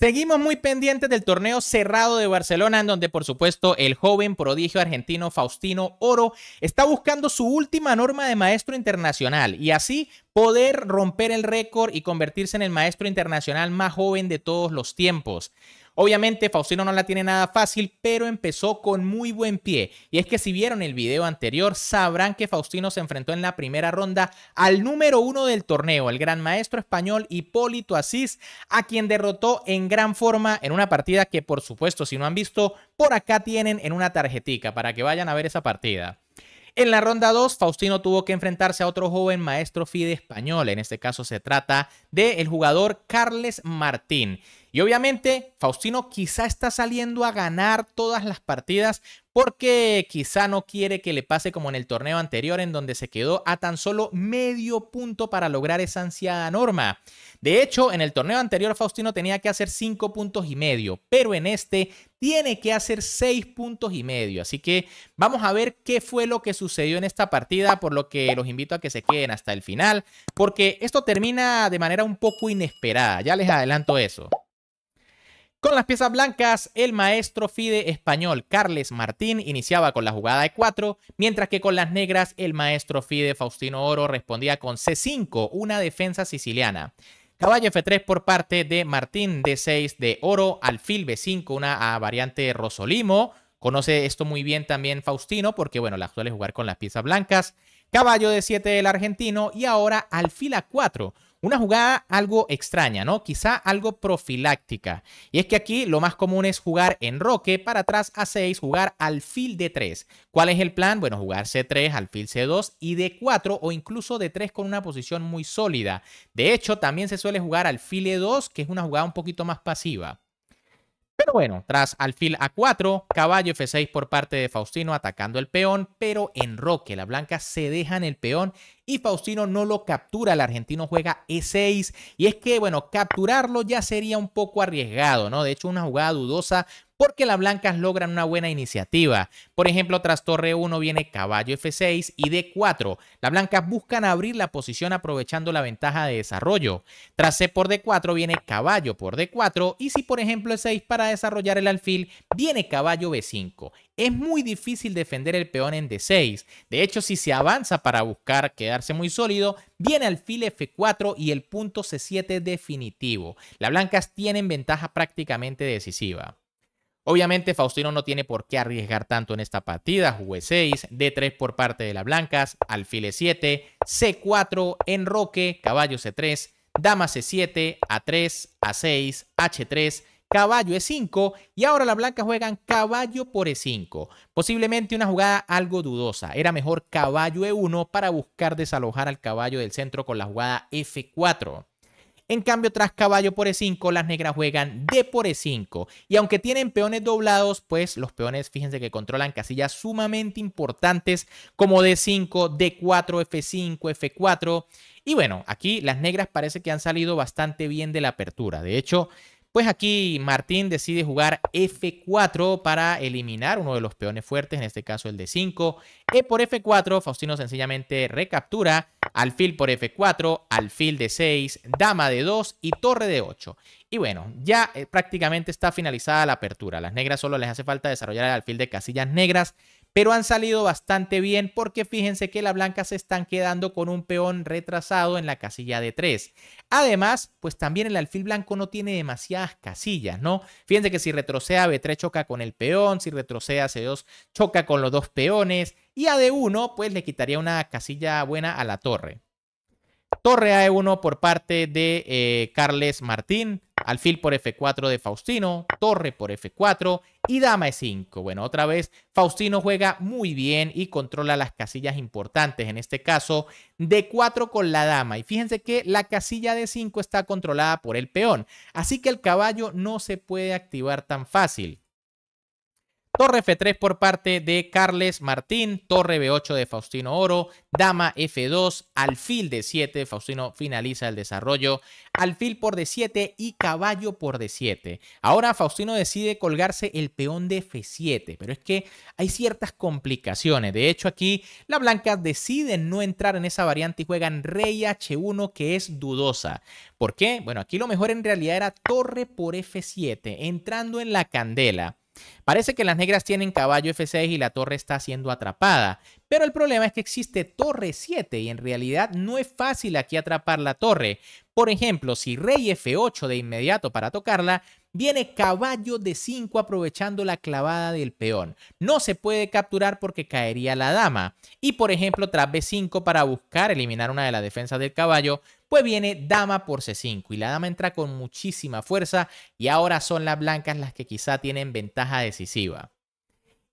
Seguimos muy pendientes del torneo cerrado de Barcelona, en donde por supuesto el joven prodigio argentino Faustino Oro está buscando su última norma de maestro internacional y así poder romper el récord y convertirse en el maestro internacional más joven de todos los tiempos. Obviamente Faustino no la tiene nada fácil, pero empezó con muy buen pie. Y es que si vieron el video anterior, sabrán que Faustino se enfrentó en la primera ronda al número uno del torneo, el gran maestro español Hipólito Asís, a quien derrotó en gran forma en una partida que por supuesto si no han visto, por acá tienen en una tarjetica para que vayan a ver esa partida. En la ronda 2, Faustino tuvo que enfrentarse a otro joven maestro FIDE español. En este caso se trata del jugador Carles Martín. Y obviamente Faustino quizá está saliendo a ganar todas las partidas porque quizá no quiere que le pase como en el torneo anterior en donde se quedó a tan solo medio punto para lograr esa ansiada norma. De hecho, en el torneo anterior Faustino tenía que hacer 5 puntos y medio, pero en este tiene que hacer 6 puntos y medio. Así que vamos a ver qué fue lo que sucedió en esta partida, por lo que los invito a que se queden hasta el final, porque esto termina de manera un poco inesperada, ya les adelanto eso. Con las piezas blancas, el maestro FIDE español Carles Martín iniciaba con la jugada de 4, mientras que con las negras el maestro FIDE Faustino Oro respondía con C5, una defensa siciliana. Caballo F3 por parte de Martín, D6 de Oro, alfil B5, una variante Rosolimo. Conoce esto muy bien también Faustino porque, bueno, la suele jugar con las piezas blancas. Caballo D7 del argentino y ahora alfil A4 una jugada algo extraña, ¿no? Quizá algo profiláctica. Y es que aquí lo más común es jugar en roque, para atrás a 6, jugar al fil de 3. ¿Cuál es el plan? Bueno, jugar C3, alfil C2 y D4 o incluso D3 con una posición muy sólida. De hecho, también se suele jugar alfil E2, que es una jugada un poquito más pasiva. Pero bueno, tras alfil A4, caballo F6 por parte de Faustino atacando el peón, pero en roque la blanca se deja en el peón y Faustino no lo captura, el argentino juega E6 y es que, bueno, capturarlo ya sería un poco arriesgado, ¿no? De hecho, una jugada dudosa porque las blancas logran una buena iniciativa. Por ejemplo, tras torre 1 viene caballo F6 y D4. Las blancas buscan abrir la posición aprovechando la ventaja de desarrollo. Tras C por D4 viene caballo por D4 y si por ejemplo es 6 para desarrollar el alfil, viene caballo B5. Es muy difícil defender el peón en D6. De hecho, si se avanza para buscar quedarse muy sólido, viene alfil F4 y el punto C7 definitivo. Las blancas tienen ventaja prácticamente decisiva. Obviamente Faustino no tiene por qué arriesgar tanto en esta partida, jugué 6, D3 por parte de las blancas, alfil e 7, C4, enroque, caballo C3, dama C7, A3, A6, H3, caballo E5 y ahora las blancas juegan caballo por E5. Posiblemente una jugada algo dudosa. Era mejor caballo E1 para buscar desalojar al caballo del centro con la jugada F4. En cambio, tras caballo por E5, las negras juegan D por E5. Y aunque tienen peones doblados, pues los peones, fíjense que controlan casillas sumamente importantes como D5, D4, F5, F4. Y bueno, aquí las negras parece que han salido bastante bien de la apertura. De hecho, pues aquí Martín decide jugar F4 para eliminar uno de los peones fuertes, en este caso el D5. E por F4, Faustino sencillamente recaptura alfil por F4, alfil de 6, dama de 2 y torre de 8. Y bueno, ya eh, prácticamente está finalizada la apertura. Las negras solo les hace falta desarrollar el alfil de casillas negras pero han salido bastante bien porque fíjense que la blanca se están quedando con un peón retrasado en la casilla de 3. Además, pues también el alfil blanco no tiene demasiadas casillas, ¿no? Fíjense que si retrocede a B3 choca con el peón, si retrocede a C2 choca con los dos peones y a D1 pues le quitaría una casilla buena a la torre. Torre A1 por parte de eh, Carles Martín alfil por F4 de Faustino, torre por F4 y dama E5. Bueno, otra vez Faustino juega muy bien y controla las casillas importantes, en este caso D4 con la dama. Y fíjense que la casilla D5 está controlada por el peón, así que el caballo no se puede activar tan fácil. Torre F3 por parte de Carles Martín, Torre B8 de Faustino Oro, Dama F2, Alfil de 7 Faustino finaliza el desarrollo, Alfil por D7 y Caballo por D7. Ahora Faustino decide colgarse el peón de F7, pero es que hay ciertas complicaciones. De hecho aquí la blanca decide no entrar en esa variante y juegan Rey H1 que es dudosa. ¿Por qué? Bueno, aquí lo mejor en realidad era Torre por F7, entrando en la candela. Parece que las negras tienen caballo F6 y la torre está siendo atrapada, pero el problema es que existe torre 7 y en realidad no es fácil aquí atrapar la torre. Por ejemplo, si rey F8 de inmediato para tocarla, viene caballo de 5 aprovechando la clavada del peón. No se puede capturar porque caería la dama. Y por ejemplo, tras B5 para buscar eliminar una de las defensas del caballo, pues viene dama por C5 y la dama entra con muchísima fuerza y ahora son las blancas las que quizá tienen ventaja decisiva.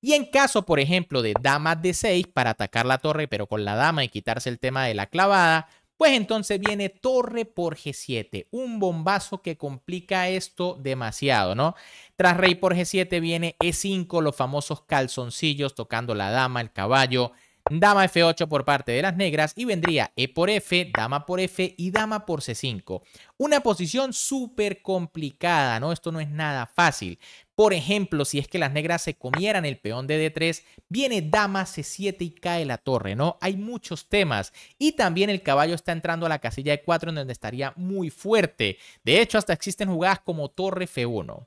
Y en caso, por ejemplo, de dama D6 para atacar la torre, pero con la dama y quitarse el tema de la clavada, pues entonces viene torre por G7, un bombazo que complica esto demasiado, ¿no? Tras rey por G7 viene E5, los famosos calzoncillos tocando la dama, el caballo, dama F8 por parte de las negras y vendría E por F, dama por F y dama por C5. Una posición súper complicada, ¿no? Esto no es nada fácil. Por ejemplo, si es que las negras se comieran el peón de D3, viene dama C7 y cae la torre, ¿no? Hay muchos temas. Y también el caballo está entrando a la casilla de 4 en donde estaría muy fuerte. De hecho, hasta existen jugadas como torre F1.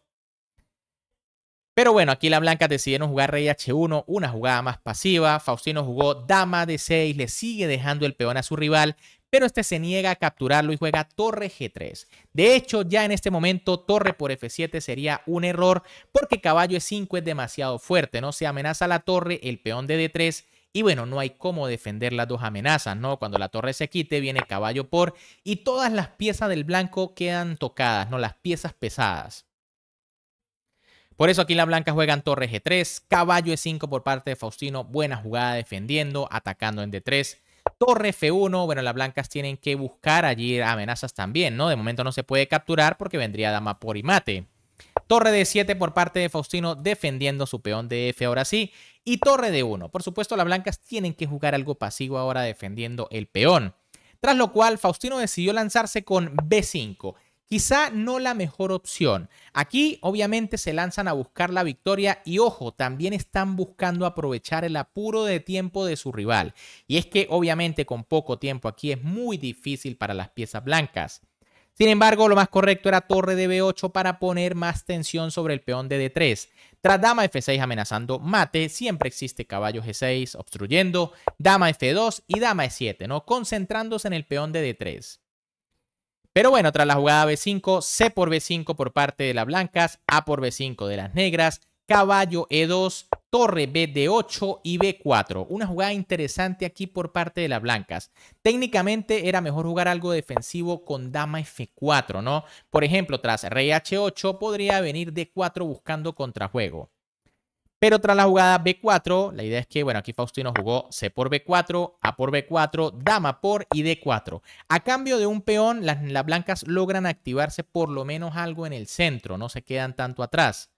Pero bueno, aquí la blanca no jugar rey h1, una jugada más pasiva. Faustino jugó dama de 6, le sigue dejando el peón a su rival, pero este se niega a capturarlo y juega torre g3. De hecho, ya en este momento torre por f7 sería un error porque caballo e5 es demasiado fuerte, ¿no? Se amenaza la torre, el peón de d3 y bueno, no hay cómo defender las dos amenazas, ¿no? Cuando la torre se quite, viene caballo por y todas las piezas del blanco quedan tocadas, ¿no? Las piezas pesadas. Por eso aquí las la blanca juegan torre G3, caballo E5 por parte de Faustino, buena jugada defendiendo, atacando en D3. Torre F1, bueno, las blancas tienen que buscar allí amenazas también, ¿no? De momento no se puede capturar porque vendría dama por y mate. Torre D7 por parte de Faustino defendiendo su peón de F ahora sí. Y torre D1. Por supuesto, las blancas tienen que jugar algo pasivo ahora defendiendo el peón. Tras lo cual, Faustino decidió lanzarse con B5 quizá no la mejor opción. Aquí obviamente se lanzan a buscar la victoria y ojo, también están buscando aprovechar el apuro de tiempo de su rival. Y es que obviamente con poco tiempo aquí es muy difícil para las piezas blancas. Sin embargo, lo más correcto era torre de B8 para poner más tensión sobre el peón de D3. Tras dama F6 amenazando mate, siempre existe caballo G6 obstruyendo, dama F2 y dama E7, ¿no? concentrándose en el peón de D3. Pero bueno, tras la jugada B5, C por B5 por parte de las blancas, A por B5 de las negras, caballo E2, torre B de 8 y B4. Una jugada interesante aquí por parte de las blancas. Técnicamente era mejor jugar algo defensivo con dama F4, ¿no? Por ejemplo, tras rey H8 podría venir D4 buscando contrajuego. Pero tras la jugada B4, la idea es que, bueno, aquí Faustino jugó C por B4, A por B4, Dama por y D4. A cambio de un peón, las, blancas logran activarse por lo menos algo en el centro, no se quedan tanto atrás.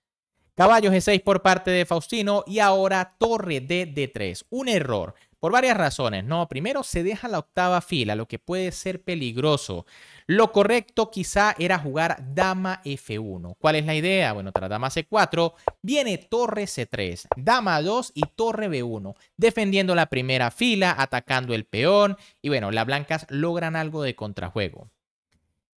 Caballo G6 por parte de Faustino y ahora torre D, D3. Un error. Por varias razones, ¿no? Primero, se deja la octava fila, lo que puede ser peligroso. Lo correcto quizá era jugar dama F1. ¿Cuál es la idea? Bueno, tras dama C4, viene torre C3, dama 2 y torre B1, defendiendo la primera fila, atacando el peón. Y bueno, las blancas logran algo de contrajuego.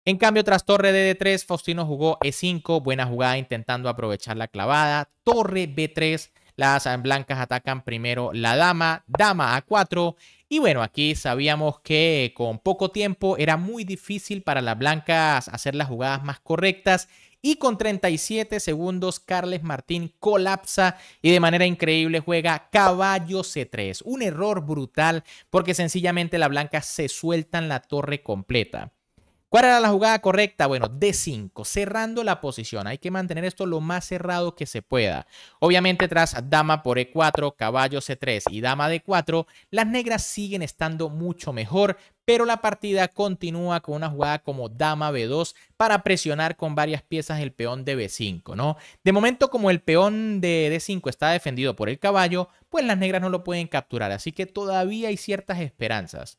En cambio, tras torre de D3, Faustino jugó E5, buena jugada intentando aprovechar la clavada. Torre B3, las blancas atacan primero la dama, dama a 4. Y bueno, aquí sabíamos que con poco tiempo era muy difícil para las blancas hacer las jugadas más correctas. Y con 37 segundos, Carles Martín colapsa y de manera increíble juega caballo C3. Un error brutal porque sencillamente las blancas se sueltan la torre completa. ¿Cuál era la jugada correcta? Bueno, D5, cerrando la posición. Hay que mantener esto lo más cerrado que se pueda. Obviamente tras dama por E4, caballo C3 y dama D4, las negras siguen estando mucho mejor, pero la partida continúa con una jugada como dama B2 para presionar con varias piezas el peón de B5, ¿no? De momento como el peón de D5 está defendido por el caballo, pues las negras no lo pueden capturar, así que todavía hay ciertas esperanzas.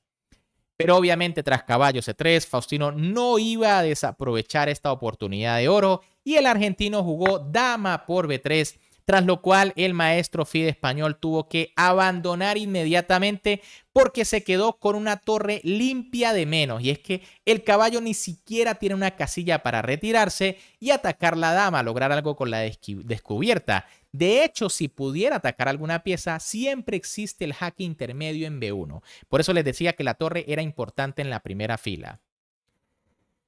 Pero obviamente tras caballo C3, e Faustino no iba a desaprovechar esta oportunidad de oro y el argentino jugó dama por B3, tras lo cual el maestro FIDE español tuvo que abandonar inmediatamente porque se quedó con una torre limpia de menos. Y es que el caballo ni siquiera tiene una casilla para retirarse y atacar la dama, lograr algo con la descubierta. De hecho, si pudiera atacar alguna pieza, siempre existe el hack intermedio en B1. Por eso les decía que la torre era importante en la primera fila.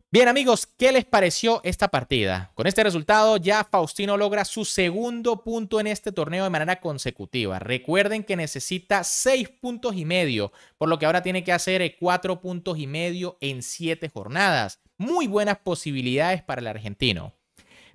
Bien amigos, ¿qué les pareció esta partida? Con este resultado ya Faustino logra su segundo punto en este torneo de manera consecutiva. Recuerden que necesita 6 puntos y medio, por lo que ahora tiene que hacer 4 eh, puntos y medio en 7 jornadas. Muy buenas posibilidades para el argentino.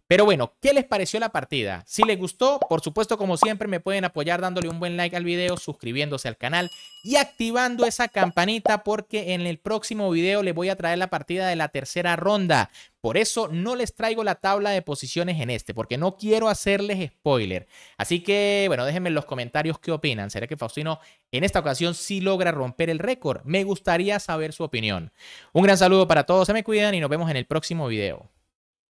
Pero bueno, ¿qué les pareció la partida? Si les gustó, por supuesto, como siempre, me pueden apoyar dándole un buen like al video, suscribiéndose al canal y activando esa campanita porque en el próximo video les voy a traer la partida de la tercera ronda. Por eso no les traigo la tabla de posiciones en este, porque no quiero hacerles spoiler. Así que, bueno, déjenme en los comentarios qué opinan. ¿Será que Faustino en esta ocasión sí logra romper el récord? Me gustaría saber su opinión. Un gran saludo para todos, se me cuidan y nos vemos en el próximo video.